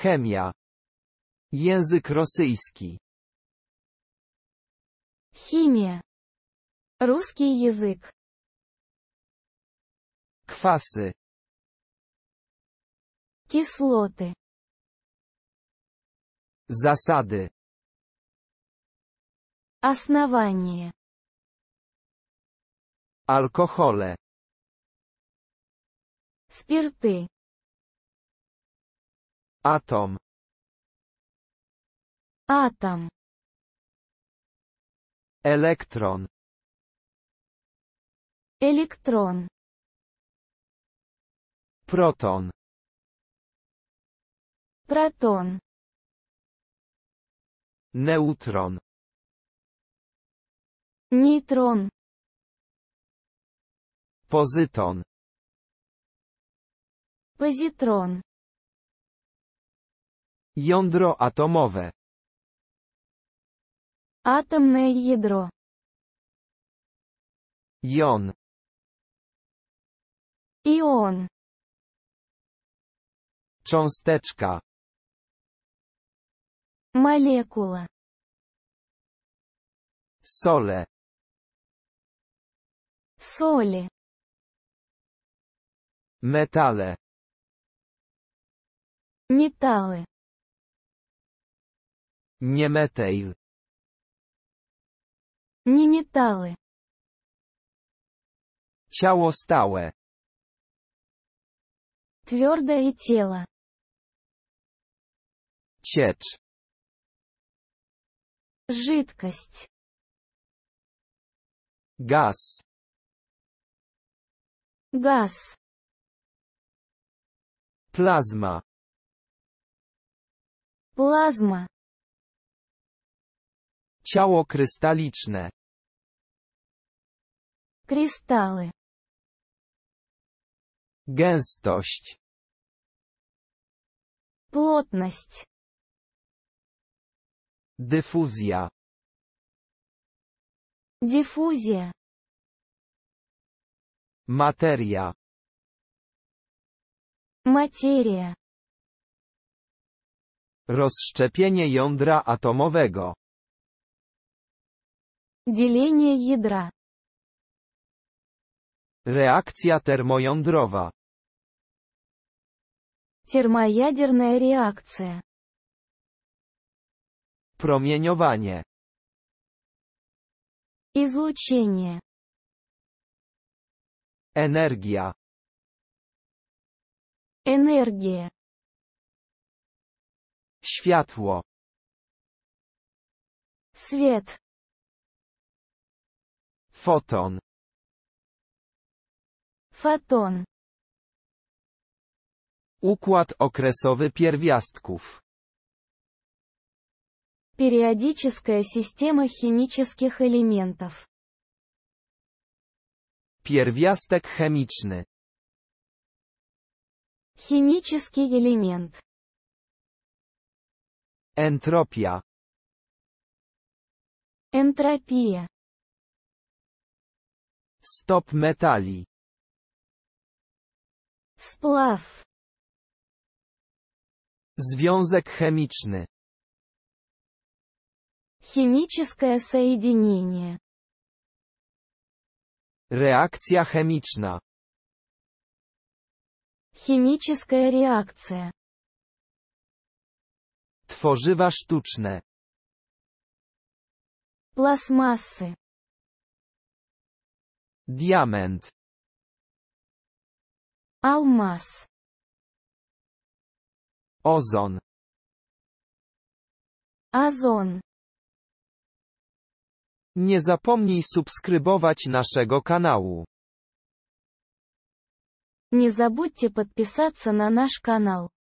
Chemia. Język rosyjski. chimie, ruski język, Kwasy. kisloty, Zasady. Основание. Alkohole. Спирты. Atom. Atom. Elektron. Elektron. Proton. Proton. Neutron. Neutron. Pozyton. Позитрон. Jądro atomowe. atomne ядро. Jon. Ion. Cząsteczka. Молекула. Sole. soli, Metale. metale. Не метейл. Не металлы. Ciało stałe. Твердое тело. Ciecz. Жидкость. Газ. Газ. Плазма. Плазма. Ciało krystaliczne. krystale, Gęstość. Płotność. Dyfuzja. Dyfuzja. Materia. Materia. Rozszczepienie jądra atomowego. Деление ядра. реакция termojądrowa. Термоядерная реакция. Promieniowanie. Излучение. энергия, Энергия. Światło. Свет. Foton. Foton. Układ okresowy pierwiastków. Периодическая система химических элементов. Pierwiastek chemiczny. Chemiczny element. Entropia. Entropia. Stop metali. spław Związek chemiczny. chemiczne соединение. Reakcja chemiczna. chemiczna reakcja Tworzywa sztuczne. Plasmasy. Diament. almas, Ozon. azon. Nie zapomnij subskrybować naszego kanału. Nie забудьте подписаться na nasz kanał.